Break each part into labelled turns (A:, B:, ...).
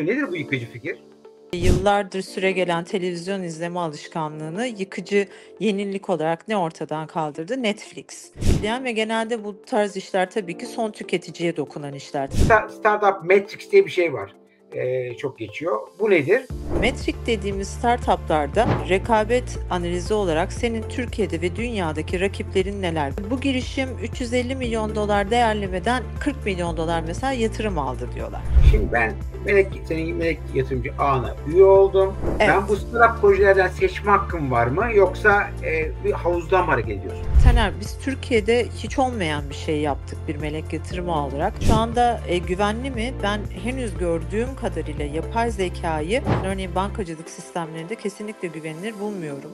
A: Nedir bu yıkıcı fikir?
B: Yıllardır süre gelen televizyon izleme alışkanlığını yıkıcı yenilik olarak ne ortadan kaldırdı? Netflix. Yani ve genelde bu tarz işler tabii ki son tüketiciye dokunan işler. Startup Matrix diye bir şey var. Ee, çok geçiyor. Bu nedir? Metric dediğimiz startuplarda rekabet analizi olarak senin Türkiye'de ve dünyadaki rakiplerin neler? Bu girişim 350 milyon dolar değerlemeden 40 milyon dolar mesela yatırım aldı diyorlar. Şimdi ben melek,
A: senin melek yatırımcı ağına üye oldum. Evet. Ben bu startup projelerden seçme hakkım var mı? Yoksa e, bir havuzdan mı hareket ediyorsun?
B: Taner biz Türkiye'de hiç olmayan bir şey yaptık bir melek yatırımı olarak. Şu anda e, güvenli mi? Ben henüz gördüğüm kadarıyla yapay zekayı örneğin bankacılık sistemlerinde kesinlikle güvenilir bulmuyorum.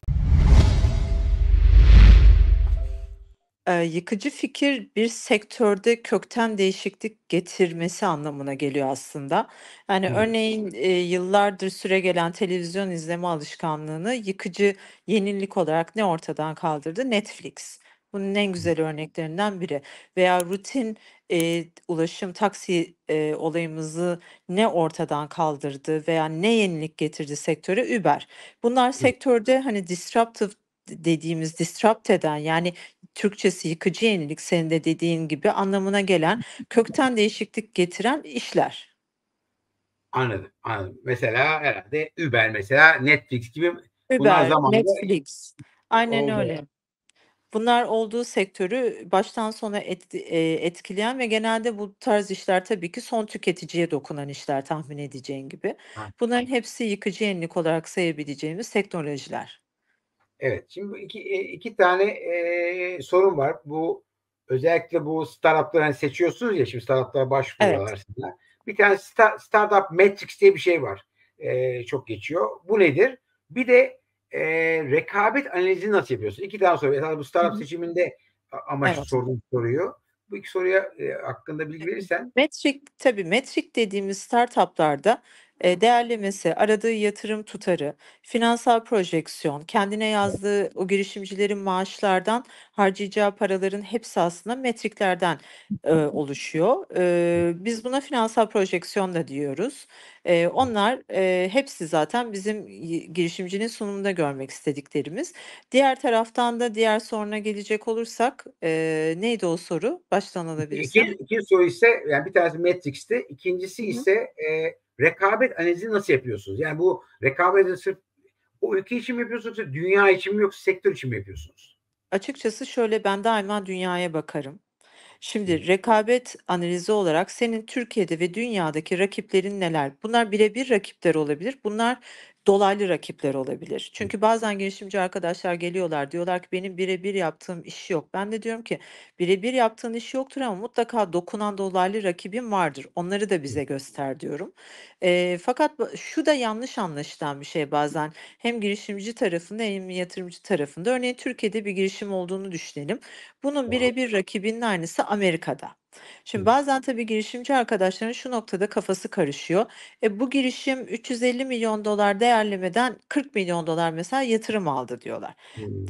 B: Eee, yıkıcı fikir bir sektörde kökten değişiklik getirmesi anlamına geliyor aslında. Yani Evet. örneğin, eee, yıllardır gelen televizyon izleme alışkanlığını yıkıcı yenilik olarak ne ortadan kaldırdı? Netflix. Bunun en güzel örneklerinden biri veya rutin, eee, ulaşım, taksi, eee, olayımızı ne ortadan kaldırdı veya ne yenilik getirdi sektöre? Uber. Bunlar sektörde, hani, disruptive dediğimiz disrupt eden yani Türkçesi yıkıcı yenilik senin de dediğin gibi anlamına gelen kökten değişiklik getiren işler.
A: Anladım, anladım. Mesela herhalde Uber mesela Netflix gibi Uber, zamanında... Netflix.
B: Aynen oldu. öyle. Bunlar olduğu sektörü baştan sona et, e, etkileyen ve genelde bu tarz işler tabii ki son tüketiciye dokunan işler tahmin edeceğin gibi. Bunların hepsi yıkıcı yenilik olarak sayabileceğimiz teknolojiler.
A: Evet. Şimdi bu iki, e, iki tane e, sorun var. Bu özellikle bu startupları hani seçiyorsunuz ya şimdi startuplara başvuruyorlar evet. size. Bir tane star, startup matrix diye bir şey var. E, çok geçiyor. Bu nedir? Bir de e, rekabet analizi nasıl yapıyorsun? İki tane soru. Esas bu startup Hı-hı. seçiminde amaç evet. sorduğum soruyu. Bu iki soruya e, hakkında bilgi verirsen.
B: Metric tabii metric dediğimiz startuplarda değerlemesi, aradığı yatırım tutarı, finansal projeksiyon, kendine yazdığı o girişimcilerin maaşlardan harcayacağı paraların hepsi aslında metriklerden e, oluşuyor. E, biz buna finansal projeksiyon da diyoruz. E, onlar e, hepsi zaten bizim girişimcinin sunumunda görmek istediklerimiz. Diğer taraftan da diğer soruna gelecek olursak e, neydi o soru? Baştan alabilirsin.
A: İki, iki soru ise yani bir tanesi metrikti, ikincisi ise Hı. e, rekabet analizi nasıl yapıyorsunuz? Yani bu rekabeti sırf o ülke için mi yapıyorsunuz yoksa dünya için mi yoksa sektör için mi yapıyorsunuz?
B: Açıkçası şöyle ben daima dünyaya bakarım. Şimdi rekabet analizi olarak senin Türkiye'de ve dünyadaki rakiplerin neler? Bunlar birebir rakipler olabilir. Bunlar dolaylı rakipler olabilir. Çünkü bazen girişimci arkadaşlar geliyorlar diyorlar ki benim birebir yaptığım iş yok. Ben de diyorum ki birebir yaptığın iş yoktur ama mutlaka dokunan dolaylı rakibin vardır. Onları da bize göster diyorum. E, fakat şu da yanlış anlaşılan bir şey bazen hem girişimci tarafında hem yatırımcı tarafında. Örneğin Türkiye'de bir girişim olduğunu düşünelim. Bunun birebir rakibinin aynısı Amerika'da. Şimdi bazen tabii girişimci arkadaşların şu noktada kafası karışıyor. E bu girişim 350 milyon dolar değerlemeden 40 milyon dolar mesela yatırım aldı diyorlar.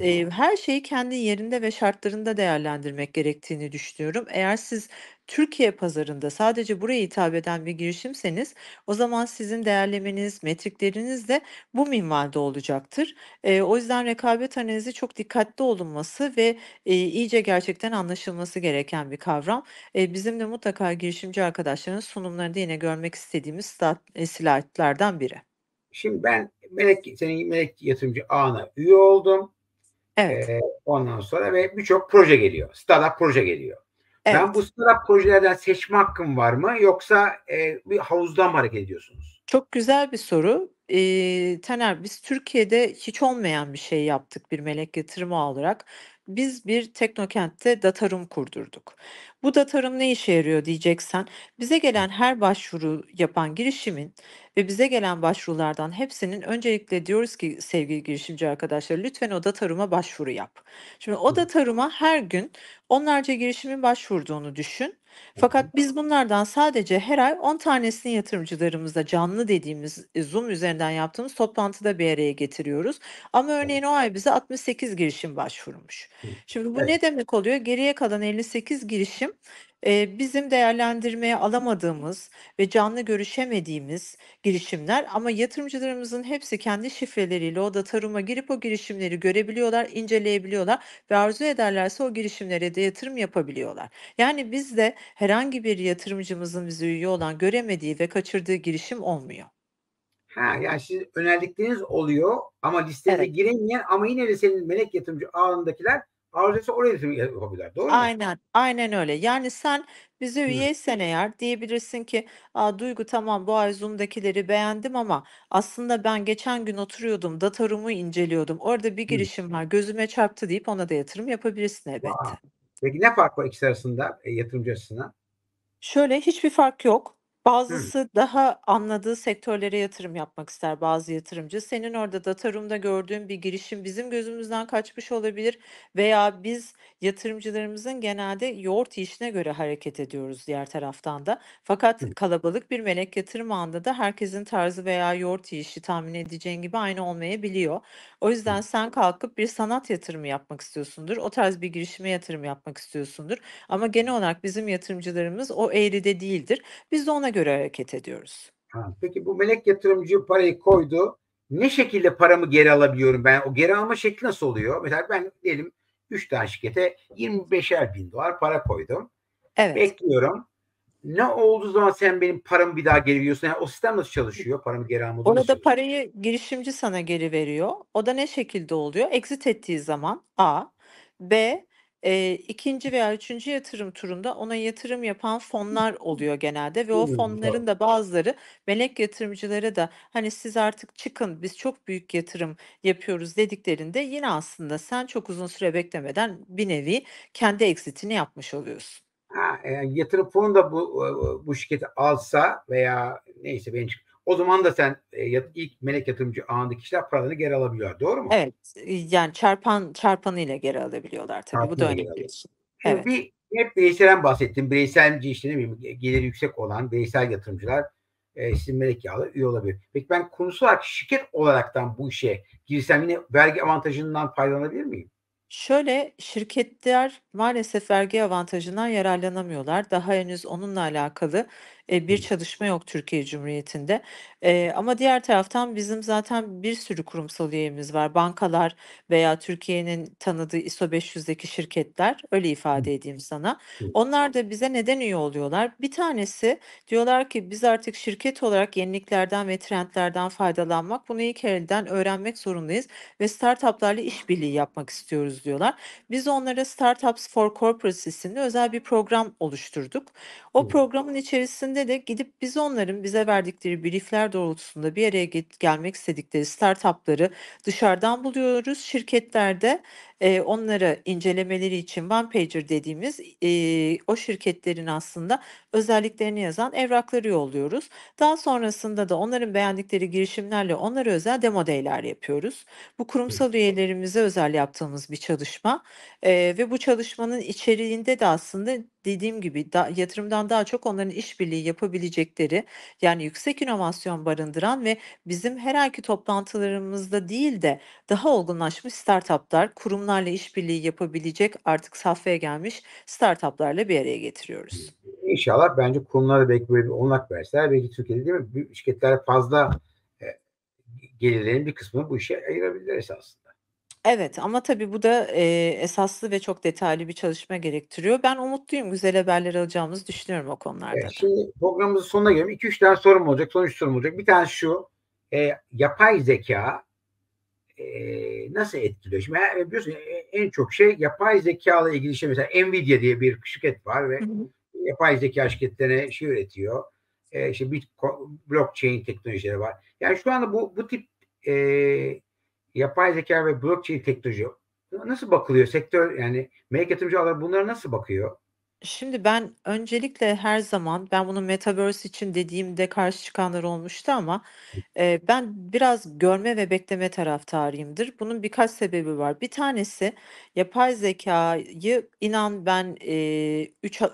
B: E, her şeyi kendi yerinde ve şartlarında değerlendirmek gerektiğini düşünüyorum. Eğer siz Türkiye pazarında sadece buraya hitap eden bir girişimseniz o zaman sizin değerlemeniz, metrikleriniz de bu minvalde olacaktır. E, o yüzden rekabet analizi çok dikkatli olunması ve e, iyice gerçekten anlaşılması gereken bir kavram. E, bizim de mutlaka girişimci arkadaşların sunumlarında yine görmek istediğimiz e, slaytlardan biri.
A: Şimdi ben melek, senin melek yatırımcı ağına üye oldum. Evet. Ee, ondan sonra ve birçok proje geliyor. Startup proje geliyor. Evet. Ben bu startup projelerden seçme hakkım var mı yoksa e, bir havuzdan mı hareket ediyorsunuz?
B: Çok güzel bir soru. E, Taner biz Türkiye'de hiç olmayan bir şey yaptık bir melek yatırımı olarak. Biz bir teknokentte datarum kurdurduk. Bu datarum ne işe yarıyor diyeceksen bize gelen her başvuru yapan girişimin ve bize gelen başvurulardan hepsinin öncelikle diyoruz ki sevgili girişimci arkadaşlar lütfen Oda Tarum'a başvuru yap. Şimdi Oda Tarum'a her gün onlarca girişimin başvurduğunu düşün. Fakat biz bunlardan sadece her ay 10 tanesini yatırımcılarımızla canlı dediğimiz e, Zoom üzerinden yaptığımız toplantıda bir araya getiriyoruz. Ama örneğin o ay bize 68 girişim başvurmuş. Şimdi bu ne demek oluyor? Geriye kalan 58 girişim bizim değerlendirmeye alamadığımız ve canlı görüşemediğimiz girişimler ama yatırımcılarımızın hepsi kendi şifreleriyle o da dataruma girip o girişimleri görebiliyorlar, inceleyebiliyorlar ve arzu ederlerse o girişimlere de yatırım yapabiliyorlar. Yani bizde herhangi bir yatırımcımızın bize üye olan göremediği ve kaçırdığı girişim olmuyor.
A: Ha yani siz önerdikleriniz oluyor ama listede evet. giremeyen ama yine de senin melek yatırımcı ağındakiler arızası oraya yapabilirler. Doğru mu? Aynen.
B: Aynen öyle. Yani sen bize üyeysen eğer diyebilirsin ki Duygu tamam bu ay Zoom'dakileri beğendim ama aslında ben geçen gün oturuyordum data inceliyordum. Orada bir girişim var gözüme çarptı deyip ona da yatırım yapabilirsin elbette.
A: Peki ne fark var ikisi arasında e, yatırımcı açısından?
B: Şöyle hiçbir fark yok. Bazısı daha anladığı sektörlere yatırım yapmak ister bazı yatırımcı. Senin orada Datarum'da gördüğün bir girişim bizim gözümüzden kaçmış olabilir veya biz yatırımcılarımızın genelde yoğurt işine göre hareket ediyoruz diğer taraftan da. Fakat Hı. kalabalık bir melek yatırım anında da herkesin tarzı veya yoğurt işi tahmin edeceğin gibi aynı olmayabiliyor. O Hı. yüzden sen kalkıp bir sanat yatırımı yapmak istiyorsundur. O tarz bir girişime yatırım yapmak istiyorsundur. Ama genel olarak bizim yatırımcılarımız o eğride değildir. Biz de ona göre hareket ediyoruz.
A: peki bu melek yatırımcı parayı koydu. Ne şekilde paramı geri alabiliyorum ben? O geri alma şekli nasıl oluyor? Mesela ben diyelim 3 tane şirkete 25'er bin dolar para koydum. Evet. Bekliyorum. Ne oldu zaman sen benim paramı bir daha geri veriyorsun. Yani o sistem nasıl çalışıyor? Paramı geri alma Orada nasıl
B: parayı girişimci sana geri veriyor. O da ne şekilde oluyor? Exit ettiği zaman A. B Eee, 2. veya üçüncü yatırım turunda ona yatırım yapan fonlar oluyor genelde ve o fonların da bazıları melek yatırımcıları da hani siz artık çıkın biz çok büyük yatırım yapıyoruz dediklerinde yine aslında sen çok uzun süre beklemeden bir nevi kendi exit'ini yapmış oluyorsun. Ha,
A: e, yatırım fonu da bu bu şirketi alsa veya neyse ben o zaman da sen e, ilk melek yatırımcı ağındaki kişiler paralarını geri alabiliyor. Doğru mu? Evet. E, yani
B: çarpan çarpanıyla geri alabiliyorlar tabii. Çarpanı bu da önemli.
A: Evet. Bir hep bireysel bahsettim. Bireyselci işte ne bileyim geliri yüksek olan bireysel yatırımcılar e, sizin melek yağlı üye olabilir. Peki ben konusu olarak şirket olaraktan bu işe girsem yine vergi avantajından
B: faydalanabilir miyim? Şöyle şirketler maalesef vergi avantajından yararlanamıyorlar. Daha henüz onunla alakalı bir çalışma yok Türkiye Cumhuriyeti'nde. ama diğer taraftan bizim zaten bir sürü kurumsal üyemiz var. Bankalar veya Türkiye'nin tanıdığı ISO 500'deki şirketler öyle ifade edeyim sana. Onlar da bize neden üye oluyorlar? Bir tanesi diyorlar ki biz artık şirket olarak yeniliklerden ve trendlerden faydalanmak, bunu ilk elden öğrenmek zorundayız ve startuplarla işbirliği yapmak istiyoruz diyorlar. Biz onlara Startups for Corporates isimli özel bir program oluşturduk. O programın içerisinde Öncesinde de gidip biz onların bize verdikleri briefler doğrultusunda bir araya get- gelmek istedikleri startupları dışarıdan buluyoruz. Şirketlerde e, onları incelemeleri için one pager dediğimiz e, o şirketlerin aslında özelliklerini yazan evrakları yolluyoruz. Daha sonrasında da onların beğendikleri girişimlerle onlara özel demo day'ler yapıyoruz. Bu kurumsal üyelerimize özel yaptığımız bir çalışma e, ve bu çalışmanın içeriğinde de aslında dediğim gibi da, yatırımdan daha çok onların işbirliği yapabilecekleri yani yüksek inovasyon barındıran ve bizim her ayki toplantılarımızda değil de daha olgunlaşmış startuplar, kurumlar onlarla işbirliği yapabilecek artık safhaya gelmiş startuplarla bir araya getiriyoruz.
A: İnşallah bence kurumlara belki böyle bir onak verseler belki Türkiye'de değil mi? Büyük şirketler fazla e, gelirlerin bir kısmını bu işe ayırabilirler esasında.
B: Evet ama tabii bu da e, esaslı ve çok detaylı bir çalışma gerektiriyor. Ben umutluyum güzel haberler alacağımızı düşünüyorum o konularda. Evet,
A: şimdi programımızın sonuna geliyorum. 2-3 tane sorum olacak, son 3 sorum olacak. Bir tane şu, e, yapay zeka nasıl etkiliyor? Şimdi her, biliyorsun en çok şey yapay zeka ile ilgili şey mesela Nvidia diye bir şirket var ve hı hı. yapay zeka şirketlerine şey üretiyor. E, işte Bitcoin, blockchain teknolojileri var. Yani şu anda bu bu tip e, yapay zeka ve blockchain teknoloji nasıl bakılıyor? Sektör yani melek yatırımcı bunlara nasıl bakıyor?
B: Şimdi ben öncelikle her zaman ben bunu Metaverse için dediğimde karşı çıkanlar olmuştu ama, eee, ben biraz görme ve bekleme taraftarıyımdır. Bunun birkaç sebebi var. Bir tanesi yapay zekayı inan ben, eee, üç ha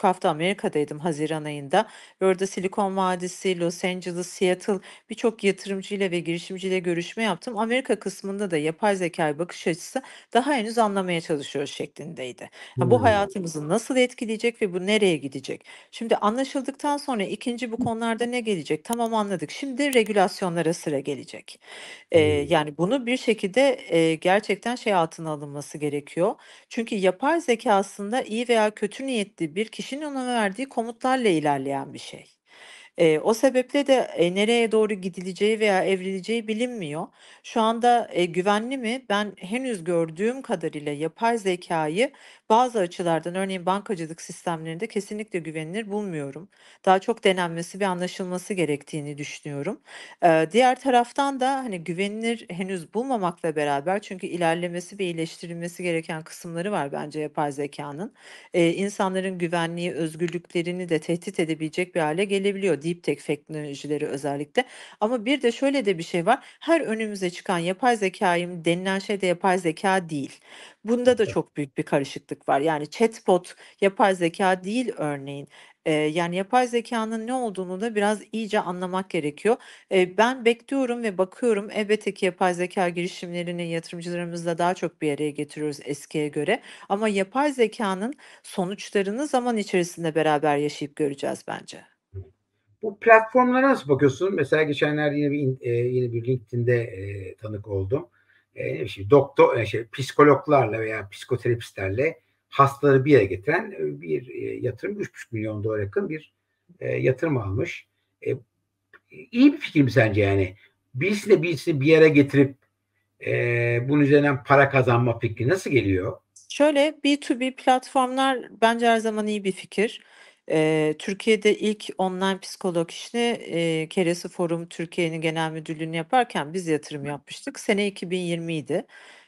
B: hafta Amerika'daydım haziran ayında orada Silikon Vadisi, Los Angeles, Seattle birçok yatırımcıyla ve girişimciyle görüşme yaptım. Amerika kısmında da yapay zekâya bakış açısı daha henüz anlamaya çalışıyor şeklindeydi. Ha, bu hmm. hayatımızı nasıl etkileyecek? etkileyecek ve bu nereye gidecek? Şimdi anlaşıldıktan sonra ikinci bu konularda ne gelecek? Tamam anladık. Şimdi regülasyonlara sıra gelecek. Ee, yani bunu bir şekilde e, gerçekten şey altına alınması gerekiyor. Çünkü yapay zeka aslında iyi veya kötü niyetli bir kişinin ona verdiği komutlarla ilerleyen bir şey. Eee, o sebeple de, eee, nereye doğru gidileceği veya evrileceği bilinmiyor. Şu anda, eee, güvenli mi? Ben henüz gördüğüm kadarıyla yapay zekayı bazı açılardan, örneğin bankacılık sistemlerinde kesinlikle güvenilir bulmuyorum. Daha çok denenmesi ve anlaşılması gerektiğini düşünüyorum. Eee, diğer taraftan da, hani, güvenilir henüz bulmamakla beraber çünkü ilerlemesi ve iyileştirilmesi gereken kısımları var bence yapay zekanın Eee, insanların güvenliği, özgürlüklerini de tehdit edebilecek bir hale gelebiliyor deep tech teknolojileri özellikle. Ama bir de şöyle de bir şey var. Her önümüze çıkan yapay zekayım denilen şey de yapay zeka değil. Bunda da çok büyük bir karışıklık var. Yani chatbot yapay zeka değil örneğin. E, yani yapay zekanın ne olduğunu da biraz iyice anlamak gerekiyor. E, ben bekliyorum ve bakıyorum. Elbette ki yapay zeka girişimlerini yatırımcılarımızla daha çok bir araya getiriyoruz eskiye göre. Ama yapay zekanın sonuçlarını zaman içerisinde beraber yaşayıp göreceğiz bence.
A: Bu platformlara nasıl bakıyorsun? Mesela geçenlerde yine bir e, yine bir LinkedIn'de e, tanık oldum. E, şey, doktor e, şey, psikologlarla veya psikoterapistlerle hastaları bir yere getiren e, bir e, yatırım 3,5 milyon dolar yakın bir e, yatırım almış. E, iyi bir fikir mi sence yani? birisiyle de birisini bir yere getirip e, bunun üzerinden para kazanma fikri nasıl geliyor?
B: Şöyle B2B platformlar bence her zaman iyi bir fikir. Türkiye'de ilk online psikolog işini e, Keresi Forum Türkiye'nin genel müdürlüğünü yaparken biz yatırım yapmıştık. Sene 2020 idi.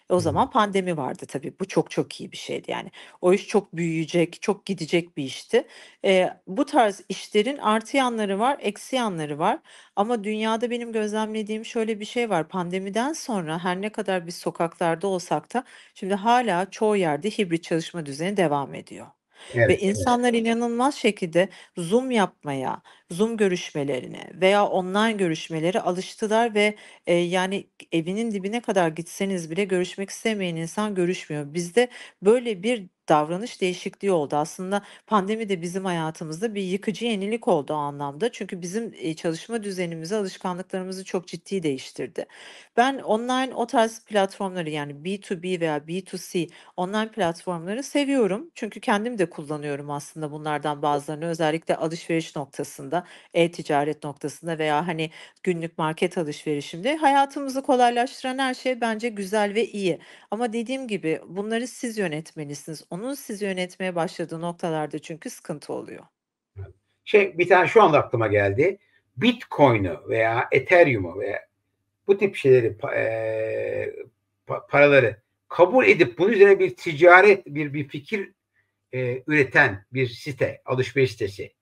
B: O zaman pandemi vardı tabii. Bu çok çok iyi bir şeydi yani. O iş çok büyüyecek, çok gidecek bir işti. E, bu tarz işlerin artı yanları var, eksi yanları var. Ama dünyada benim gözlemlediğim şöyle bir şey var. Pandemiden sonra her ne kadar biz sokaklarda olsak da şimdi hala çoğu yerde hibrit çalışma düzeni devam ediyor. Evet, Ve insanlar inanılmaz şekilde Zoom yapmaya, Zoom görüşmelerine veya online görüşmeleri alıştılar ve e, yani evinin dibine kadar gitseniz bile görüşmek istemeyen insan görüşmüyor. Bizde böyle bir davranış değişikliği oldu. Aslında pandemi de bizim hayatımızda bir yıkıcı yenilik oldu o anlamda. Çünkü bizim çalışma düzenimizi, alışkanlıklarımızı çok ciddi değiştirdi. Ben online o tarz platformları yani B2B veya B2C online platformları seviyorum. Çünkü kendim de kullanıyorum aslında bunlardan bazılarını özellikle alışveriş noktasında, e-ticaret noktasında veya hani günlük market alışverişimde hayatımızı kolaylaştıran her şey bence güzel ve iyi. Ama dediğim gibi bunları siz yönetmelisiniz onun sizi yönetmeye başladığı noktalarda çünkü sıkıntı oluyor.
A: Şey bir tane şu anda aklıma geldi. Bitcoin'u veya Ethereum'u veya bu tip şeyleri e, paraları kabul edip bunun üzerine bir ticaret, bir bir fikir e, üreten bir site, alışveriş sitesi.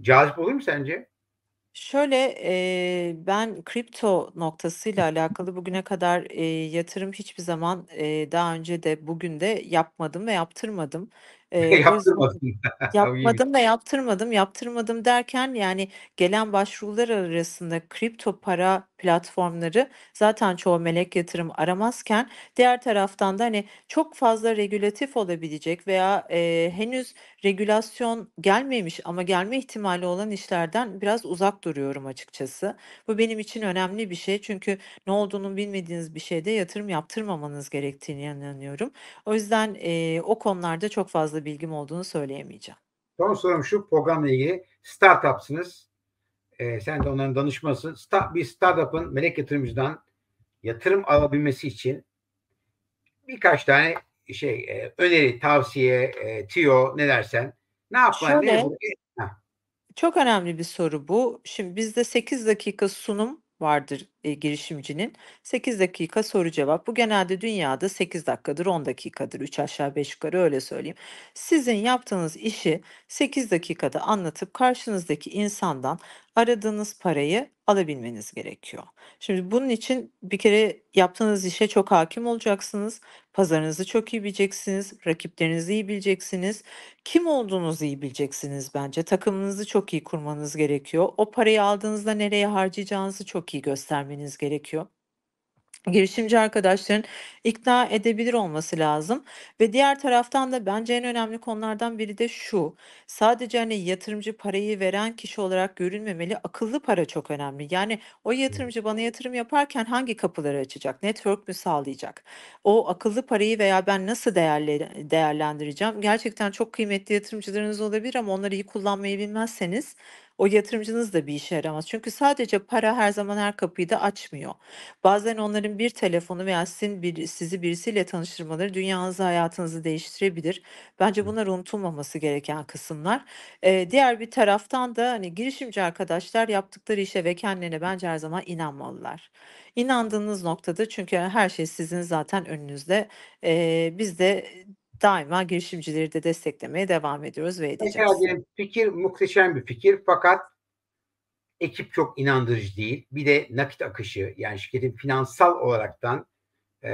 A: Cazip olur mu sence?
B: Şöyle, eee, ben kripto noktasıyla alakalı bugüne kadar, eee, yatırım hiçbir zaman, eee, daha önce de bugün de yapmadım ve yaptırmadım. E, yapmadım da yaptırmadım. Yaptırmadım derken yani gelen başvurular arasında kripto para platformları zaten çoğu melek yatırım aramazken diğer taraftan da hani çok fazla regülatif olabilecek veya e, henüz regülasyon gelmemiş ama gelme ihtimali olan işlerden biraz uzak duruyorum açıkçası. Bu benim için önemli bir şey çünkü ne olduğunu bilmediğiniz bir şeyde yatırım yaptırmamanız gerektiğini inanıyorum. O yüzden e, o konularda çok fazla fazla bilgim olduğunu söyleyemeyeceğim. Son
A: sorum şu programla ilgili startupsınız. Ee, sen de onların danışması. Start, bir startup'ın melek yatırımcıdan yatırım alabilmesi için birkaç tane şey e, öneri, tavsiye, e, tiyo ne dersen ne yapmalı? Şöyle, ne
B: çok önemli bir soru bu. Şimdi bizde 8 dakika sunum vardır e, girişimcinin 8 dakika soru cevap. Bu genelde dünyada 8 dakikadır 10 dakikadır 3 aşağı 5 yukarı öyle söyleyeyim. Sizin yaptığınız işi 8 dakikada anlatıp karşınızdaki insandan aradığınız parayı alabilmeniz gerekiyor. Şimdi bunun için bir kere yaptığınız işe çok hakim olacaksınız. Pazarınızı çok iyi bileceksiniz. Rakiplerinizi iyi bileceksiniz. Kim olduğunuzu iyi bileceksiniz bence. Takımınızı çok iyi kurmanız gerekiyor. O parayı aldığınızda nereye harcayacağınızı çok iyi göstermeniz vermeniz gerekiyor. Girişimci arkadaşların ikna edebilir olması lazım ve diğer taraftan da bence en önemli konulardan biri de şu sadece hani yatırımcı parayı veren kişi olarak görünmemeli akıllı para çok önemli yani o yatırımcı bana yatırım yaparken hangi kapıları açacak network mü sağlayacak o akıllı parayı veya ben nasıl değerli, değerlendireceğim gerçekten çok kıymetli yatırımcılarınız olabilir ama onları iyi kullanmayı bilmezseniz o yatırımcınız da bir işe yaramaz. Çünkü sadece para her zaman her kapıyı da açmıyor. Bazen onların bir telefonu veya sizin bir, sizi birisiyle tanıştırmaları dünyanızı hayatınızı değiştirebilir. Bence bunlar unutulmaması gereken kısımlar. Ee, diğer bir taraftan da hani girişimci arkadaşlar yaptıkları işe ve kendilerine bence her zaman inanmalılar. İnandığınız noktada çünkü her şey sizin zaten önünüzde. Ee, biz de daima girişimcileri de desteklemeye devam ediyoruz ve edeceğiz. Tekrar
A: fikir muhteşem bir fikir fakat ekip çok inandırıcı değil. Bir de nakit akışı yani şirketin finansal olaraktan e,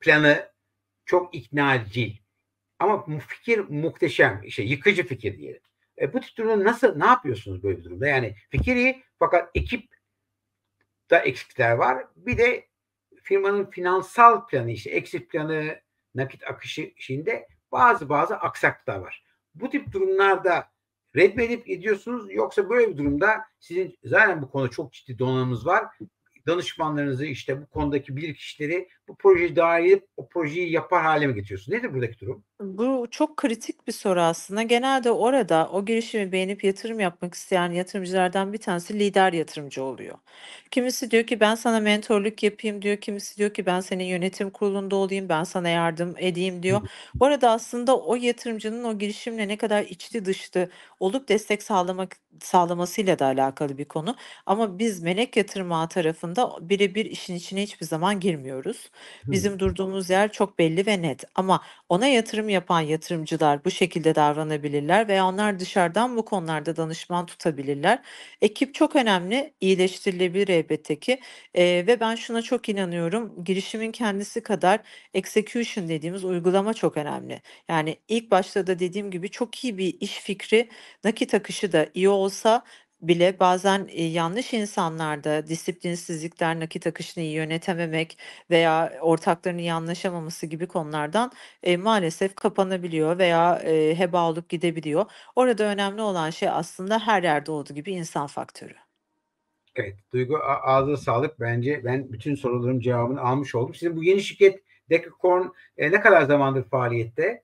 A: planı çok ikna edici. Ama bu fikir muhteşem, işte yıkıcı fikir diyelim. E, bu tip durumda nasıl, ne yapıyorsunuz böyle bir durumda? Yani fikir iyi fakat ekip da eksikler var. Bir de firmanın finansal planı işte exit planı, nakit akışı içinde bazı bazı aksaklıklar var. Bu tip durumlarda reddedip gidiyorsunuz yoksa böyle bir durumda sizin zaten bu konu çok ciddi donanımız var. Danışmanlarınızı işte bu konudaki bilir kişileri bu projeyi dahil edip o projeyi yapar hale mi getiriyorsun? Nedir buradaki durum?
B: Bu çok kritik bir soru aslında. Genelde orada o girişimi beğenip yatırım yapmak isteyen yatırımcılardan bir tanesi lider yatırımcı oluyor. Kimisi diyor ki ben sana mentorluk yapayım diyor. Kimisi diyor ki ben senin yönetim kurulunda olayım. Ben sana yardım edeyim diyor. Bu arada aslında o yatırımcının o girişimle ne kadar içli dışlı olup destek sağlamak sağlamasıyla da alakalı bir konu. Ama biz melek yatırma tarafında birebir işin içine hiçbir zaman girmiyoruz. Bizim durduğumuz yer çok belli ve net ama ona yatırım yapan yatırımcılar bu şekilde davranabilirler veya onlar dışarıdan bu konularda danışman tutabilirler. Ekip çok önemli, iyileştirilebilir elbette ki e, ve ben şuna çok inanıyorum. Girişimin kendisi kadar execution dediğimiz uygulama çok önemli. Yani ilk başta da dediğim gibi çok iyi bir iş fikri, nakit akışı da iyi olsa bile bazen yanlış insanlarda disiplinsizlikler, nakit akışını iyi yönetememek veya ortaklarının yanlaşamaması gibi konulardan maalesef kapanabiliyor veya e, heba olup gidebiliyor. Orada önemli olan şey aslında her yerde olduğu gibi insan faktörü.
A: Evet, Duygu ağzına sağlık. Bence ben bütün sorularım cevabını almış oldum. Sizin bu yeni şirket Decacorn ne kadar zamandır faaliyette?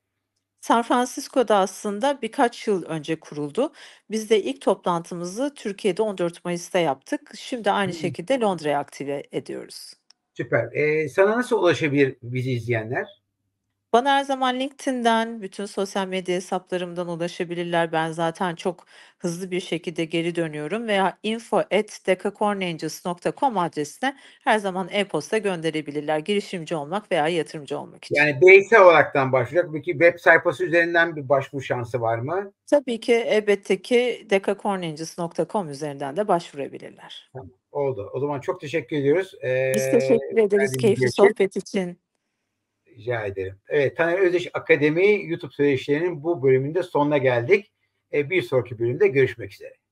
B: San Francisco'da aslında birkaç yıl önce kuruldu. Biz de ilk toplantımızı Türkiye'de 14 Mayıs'ta yaptık. Şimdi aynı şekilde Londra'ya aktive ediyoruz.
A: Süper. Ee, sana nasıl ulaşabilir bizi izleyenler?
B: Bana her zaman LinkedIn'den, bütün sosyal medya hesaplarımdan ulaşabilirler. Ben zaten çok hızlı bir şekilde geri dönüyorum veya info@decacornangels.com adresine her zaman e-posta gönderebilirler. Girişimci olmak veya yatırımcı olmak
A: için. Yani DSE olaraktan başlayacak. Peki web sayfası üzerinden bir başvuru şansı var mı?
B: Tabii ki elbette ki decacornangels.com üzerinden de başvurabilirler. Tamam,
A: oldu. O zaman çok teşekkür ediyoruz. Ee, Biz teşekkür ee, ederiz keyifli sohbet için rica ederim. Evet, Taner Özdeş Akademi YouTube söyleşilerinin bu bölümünde sonuna geldik. E, bir sonraki bölümde görüşmek üzere.